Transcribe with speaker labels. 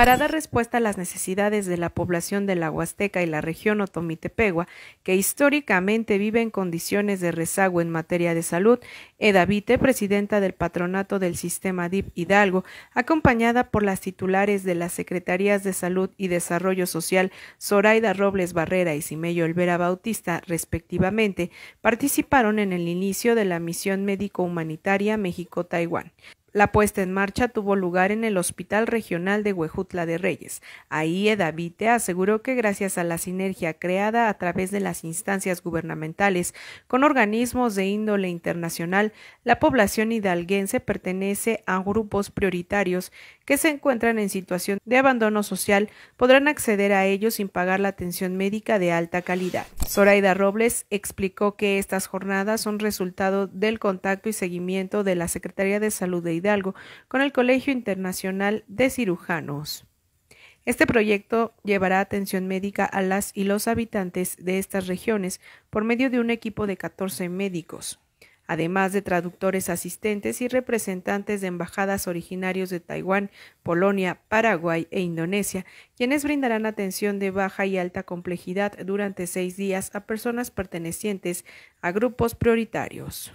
Speaker 1: para dar respuesta a las necesidades de la población de la Huasteca y la región Otomitepegua, que históricamente vive en condiciones de rezago en materia de salud, Edavite, presidenta del patronato del sistema DIP Hidalgo, acompañada por las titulares de las Secretarías de Salud y Desarrollo Social, Zoraida Robles Barrera y Simeyo Olvera Bautista, respectivamente, participaron en el inicio de la misión médico-humanitaria México-Taiwán. La puesta en marcha tuvo lugar en el Hospital Regional de Huejutla de Reyes. Ahí Edavite aseguró que gracias a la sinergia creada a través de las instancias gubernamentales con organismos de índole internacional, la población hidalguense pertenece a grupos prioritarios que se encuentran en situación de abandono social podrán acceder a ellos sin pagar la atención médica de alta calidad. Zoraida Robles explicó que estas jornadas son resultado del contacto y seguimiento de la Secretaría de Salud de Hidalgo con el Colegio Internacional de Cirujanos. Este proyecto llevará atención médica a las y los habitantes de estas regiones por medio de un equipo de 14 médicos además de traductores asistentes y representantes de embajadas originarios de Taiwán, Polonia, Paraguay e Indonesia, quienes brindarán atención de baja y alta complejidad durante seis días a personas pertenecientes a grupos prioritarios.